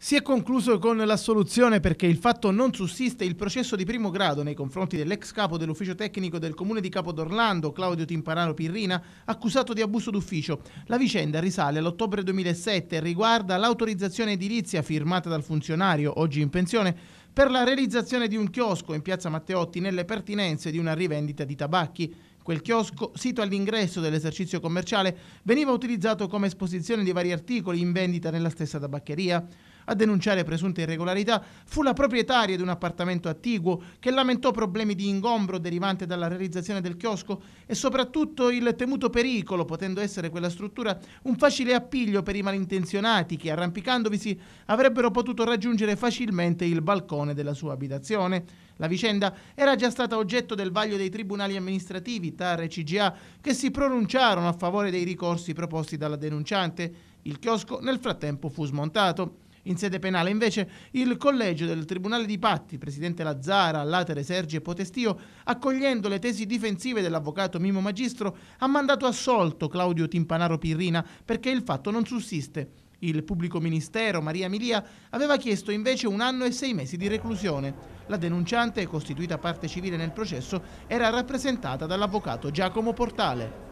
Si è concluso con l'assoluzione perché il fatto non sussiste il processo di primo grado nei confronti dell'ex capo dell'ufficio tecnico del comune di Capodorlando, Claudio Timparano Pirrina, accusato di abuso d'ufficio. La vicenda risale all'ottobre 2007 e riguarda l'autorizzazione edilizia firmata dal funzionario, oggi in pensione, per la realizzazione di un chiosco in piazza Matteotti nelle pertinenze di una rivendita di tabacchi. Quel chiosco, sito all'ingresso dell'esercizio commerciale, veniva utilizzato come esposizione di vari articoli in vendita nella stessa tabaccheria. A denunciare presunte irregolarità fu la proprietaria di un appartamento attiguo che lamentò problemi di ingombro derivante dalla realizzazione del chiosco e soprattutto il temuto pericolo, potendo essere quella struttura un facile appiglio per i malintenzionati che arrampicandovisi avrebbero potuto raggiungere facilmente il balcone della sua abitazione. La vicenda era già stata oggetto del vaglio dei tribunali amministrativi, TAR e CGA, che si pronunciarono a favore dei ricorsi proposti dalla denunciante. Il chiosco nel frattempo fu smontato in sede penale. Invece il collegio del Tribunale di Patti, Presidente Lazzara, Latere, Sergi e Potestio, accogliendo le tesi difensive dell'avvocato Mimo Magistro, ha mandato assolto Claudio Timpanaro Pirrina perché il fatto non sussiste. Il pubblico ministero Maria Milia aveva chiesto invece un anno e sei mesi di reclusione. La denunciante, costituita parte civile nel processo, era rappresentata dall'avvocato Giacomo Portale.